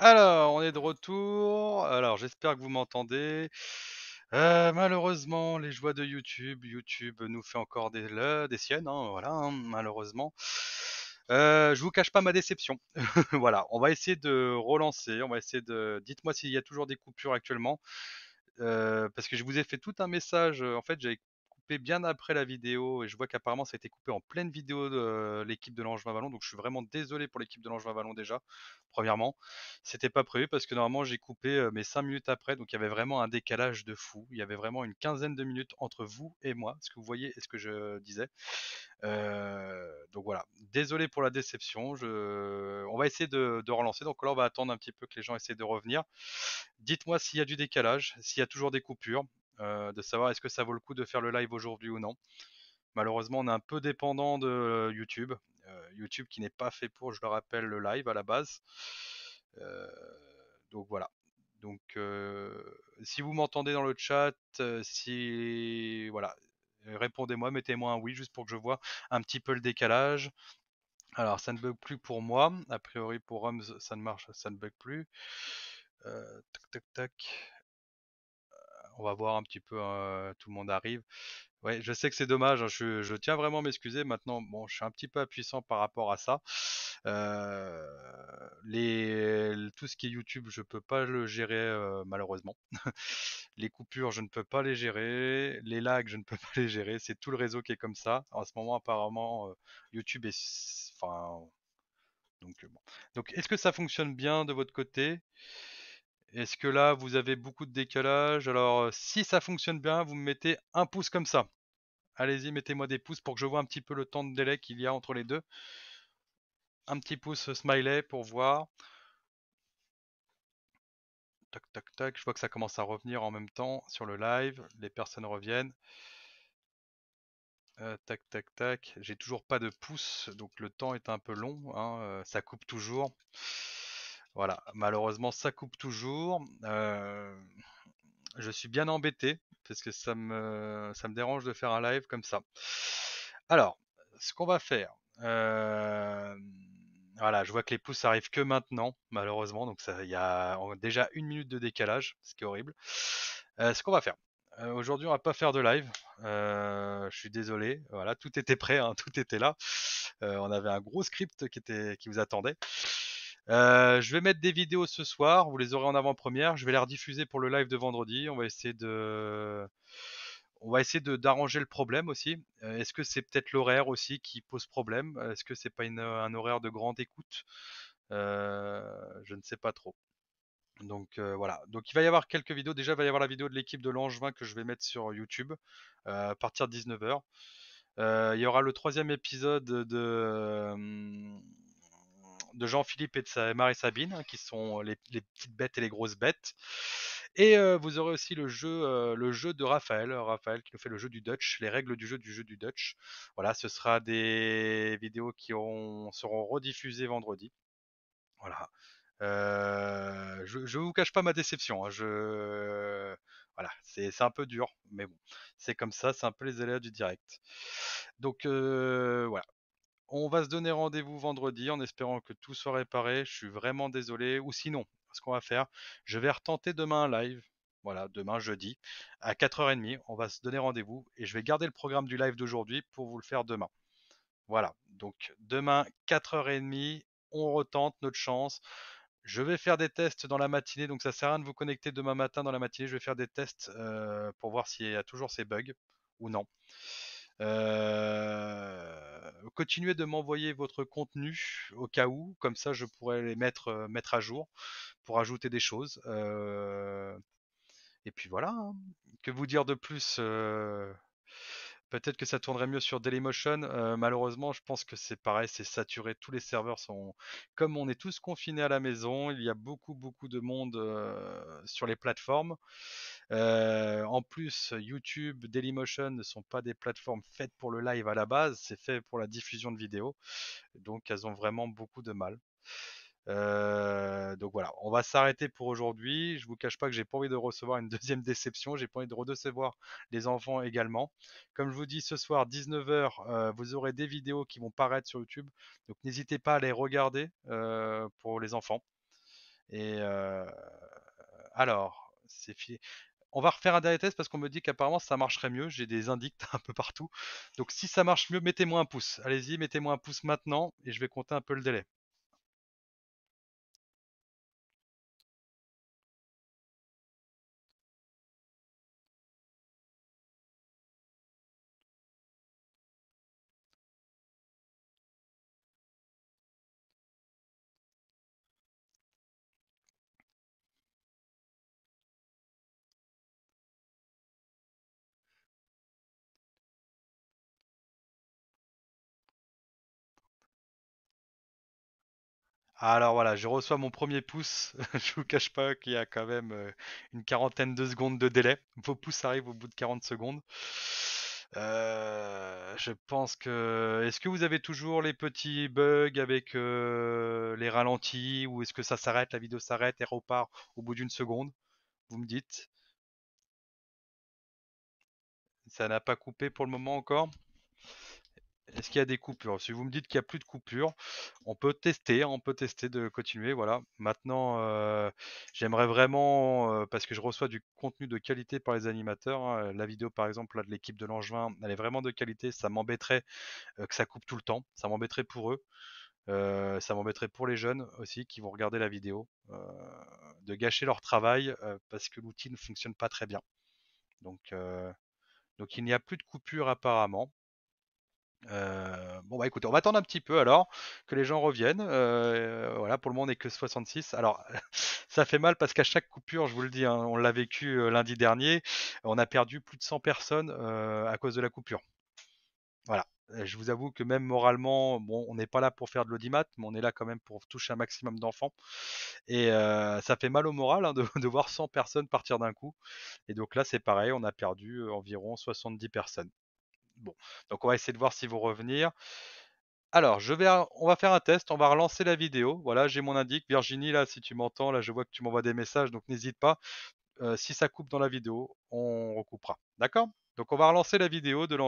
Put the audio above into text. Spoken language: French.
Alors, on est de retour. Alors, j'espère que vous m'entendez. Euh, malheureusement, les joies de YouTube, YouTube nous fait encore des, des siennes, hein, voilà, hein, malheureusement. Euh, je vous cache pas ma déception. voilà, on va essayer de relancer, on va essayer de. Dites-moi s'il y a toujours des coupures actuellement. Euh, parce que je vous ai fait tout un message. En fait, j'avais bien après la vidéo et je vois qu'apparemment ça a été coupé en pleine vidéo de l'équipe de Langevin Vallon. Donc je suis vraiment désolé pour l'équipe de Langevin Vallon déjà. Premièrement, c'était pas prévu parce que normalement j'ai coupé mes cinq minutes après. Donc il y avait vraiment un décalage de fou. Il y avait vraiment une quinzaine de minutes entre vous et moi. Ce que vous voyez et ce que je disais. donc voilà. Désolé pour la déception. Je... On va essayer de, relancer. Donc là on va attendre un petit peu que les gens essaient de revenir. Dites-moi s'il y a du décalage, s'il y a toujours des coupures. Euh, de savoir est-ce que ça vaut le coup de faire le live aujourd'hui ou non. Malheureusement, on est un peu dépendant de euh, YouTube. Euh, YouTube qui n'est pas fait pour, je le rappelle, le live à la base. donc voilà. Donc, si vous m'entendez dans le chat, si voilà, répondez-moi, mettez-moi un oui juste pour que je vois un petit peu le décalage. Alors, ça ne bug plus pour moi. A priori, pour Rums, ça ne marche, ça ne bug plus. tac, tac, tac on va voir un petit peu, hein, tout le monde arrive. Ouais, je sais que c'est dommage, hein, je, tiens vraiment à m'excuser. Maintenant, bon, je suis un petit peu impuissant par rapport à ça. Euh, les, tout ce qui est YouTube, je ne peux pas le gérer euh, malheureusement. les coupures, je ne peux pas les gérer. Les lags, je ne peux pas les gérer. C'est tout le réseau qui est comme ça. En ce moment, apparemment, euh, YouTube est... Enfin, donc, bon. donc est-ce que ça fonctionne bien de votre côté est-ce que là, vous avez beaucoup de décalage Alors, si ça fonctionne bien, vous me mettez un pouce comme ça. Allez-y, mettez-moi des pouces pour que je vois un petit peu le temps de délai qu'il y a entre les deux. Un petit pouce smiley pour voir. Tac, tac, tac. Je vois que ça commence à revenir en même temps sur le live. Les personnes reviennent. Euh, tac, tac, tac. J'ai toujours pas de pouce, donc le temps est un peu long. Hein, ça coupe toujours. Voilà, malheureusement, ça coupe toujours. je suis bien embêté parce que ça me, ça me dérange de faire un live comme ça. Alors, ce qu'on va faire. voilà, je vois que les pouces arrivent que maintenant, malheureusement. Donc, il y a déjà une minute de décalage, ce qui est horrible. ce qu'on va faire. Aujourd'hui, on va pas faire de live. je suis désolé. Voilà, tout était prêt, hein, tout était là. on avait un gros script qui, était, qui vous attendait. Euh, je vais mettre des vidéos ce soir, vous les aurez en avant-première. Je vais les rediffuser pour le live de vendredi. On va essayer de, on va essayer d'arranger le problème aussi. Euh, est-ce que c'est peut-être l'horaire aussi qui pose problème euh, Est-ce que c'est pas un horaire de grande écoute Je ne sais pas trop. Donc voilà. Donc il va y avoir quelques vidéos. Déjà, il va y avoir la vidéo de l'équipe de Langevin que je vais mettre sur YouTube à partir de 19h. il y aura le troisième épisode de, de Jean-Philippe et de sa Marie-Sabine, hein, qui sont euh, les, petites bêtes et les grosses bêtes. Et euh, vous aurez aussi le jeu, euh, le jeu de Raphaël, hein, Raphaël qui nous fait le jeu du Dutch, les règles du jeu du jeu du Dutch. Voilà, ce sera des vidéos qui seront rediffusées vendredi. Voilà. je ne vous cache pas ma déception. Hein, voilà, c'est un peu dur, mais bon, c'est comme ça, c'est un peu les élèves du direct. Donc voilà, on va se donner rendez-vous vendredi en espérant que tout soit réparé. Je suis vraiment désolé. Ou sinon, ce qu'on va faire, je vais retenter demain un live. Voilà, demain jeudi à 4h30, on va se donner rendez-vous et je vais garder le programme du live d'aujourd'hui pour vous le faire demain. Voilà, donc demain 4h30, on retente notre chance. Je vais faire des tests dans la matinée, donc ça sert à rien de vous connecter demain matin dans la matinée. Je vais faire des tests euh, pour voir s'il y a toujours ces bugs ou non. Euh, continuez de m'envoyer votre contenu au cas où, comme ça je pourrais les mettre, euh, mettre à jour pour ajouter des choses. Euh, et puis voilà, hein. que vous dire de plus Peut-être que ça tournerait mieux sur Dailymotion. Euh, malheureusement, je pense que c'est pareil, c'est saturé. Tous les serveurs sont. Comme on est tous confinés à la maison, il y a beaucoup, beaucoup de monde euh, sur les plateformes. Euh, en plus, YouTube, Dailymotion ne sont pas des plateformes faites pour le live à la base, c'est fait pour la diffusion de vidéos. Donc, elles ont vraiment beaucoup de mal. Euh, donc voilà, on va s'arrêter pour aujourd'hui. Je vous cache pas que j'ai pas envie de recevoir une deuxième déception. J'ai pas envie de recevoir les enfants également. Comme je vous dis, ce soir 19h, euh, vous aurez des vidéos qui vont paraître sur YouTube. Donc n'hésitez pas à les regarder euh, pour les enfants. Et alors, c'est fini. On va refaire un dernier test parce qu'on me dit qu'apparemment ça marcherait mieux. J'ai des indicts un peu partout. Donc si ça marche mieux, mettez-moi un pouce. Allez-y, mettez-moi un pouce maintenant et je vais compter un peu le délai. Alors voilà, je reçois mon premier pouce. je vous cache pas qu'il y a quand même une quarantaine de secondes de délai. Vos pouces arrivent au bout de 40 secondes. je pense que. Est-ce que vous avez toujours les petits bugs avec les ralentis ou est-ce que ça s'arrête, la vidéo s'arrête et repart au bout d'une seconde Vous me dites. Ça n'a pas coupé pour le moment encore est-ce qu'il y a des coupures Si vous me dites qu'il n'y a plus de coupures, on peut tester, hein, on peut tester de continuer. Voilà. Maintenant, euh, j'aimerais vraiment, euh, parce que je reçois du contenu de qualité par les animateurs. Hein, la vidéo, par exemple, là, de l'équipe de Langevin, elle est vraiment de qualité. Ça m'embêterait euh, que ça coupe tout le temps. Ça m'embêterait pour eux. ça m'embêterait pour les jeunes aussi qui vont regarder la vidéo, de gâcher leur travail parce que l'outil ne fonctionne pas très bien. Donc, donc il n'y a plus de coupures apparemment. Euh, bon bah écoutez, on va attendre un petit peu alors que les gens reviennent. Euh, voilà, pour le moment on est que 66. Alors ça fait mal parce qu'à chaque coupure, je vous le dis, hein, on l'a vécu euh, lundi dernier, on a perdu plus de 100 personnes à cause de la coupure. Voilà. Je vous avoue que même moralement, bon, on n'est pas là pour faire de l'audimat, mais on est là quand même pour toucher un maximum d'enfants. Et ça fait mal au moral hein, de, voir 100 personnes partir d'un coup. Et donc là, c'est pareil, on a perdu environ 70 personnes. Bon, donc on va essayer de voir si vous revenir. Alors, je vais, on va faire un test, on va relancer la vidéo. Voilà, j'ai mon indique. Virginie, là, si tu m'entends, là, je vois que tu m'envoies des messages, donc n'hésite pas. Euh, si ça coupe dans la vidéo, on recoupera. D'accord Donc, on va relancer la vidéo de